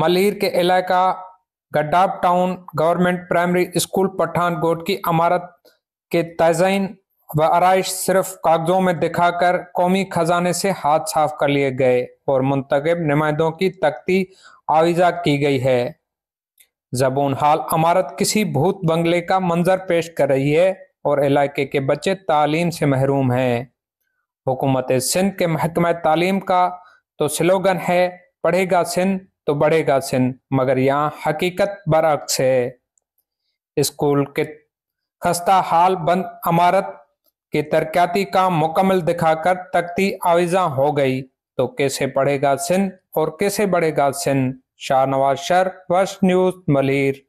मलहिर के इलाका Gadap town government primary school Pathankot की अमारत के तजयन व आरइश सिर्फ कागजों में दिखाकर कौमी खजाने से हाथ साफ कर लिए गए और मुंतब नुमाइंदों की तख्ती आविजा की गई है जबून हाल अमारत किसी भूत बंगले का मंजर पेश कर रही है और इलाके के बच्चे तालीम से महरूम हैं हुकूमत सिंध के महकमा तालीम का तो स्लोगन है पढ़ेगा सिंध तो बढ़ेगा सिंह मगर यहाँ हकीकत बरअक्स है स्कूल के खस्ता हाल बंद अमारत के तरक्याती काम मुकम्मल दिखाकर तख्ती आविजा हो गई तो कैसे पढ़ेगा सिंध और कैसे बढ़ेगा सिंध शाहनवाज शर वश न्यूज मलिर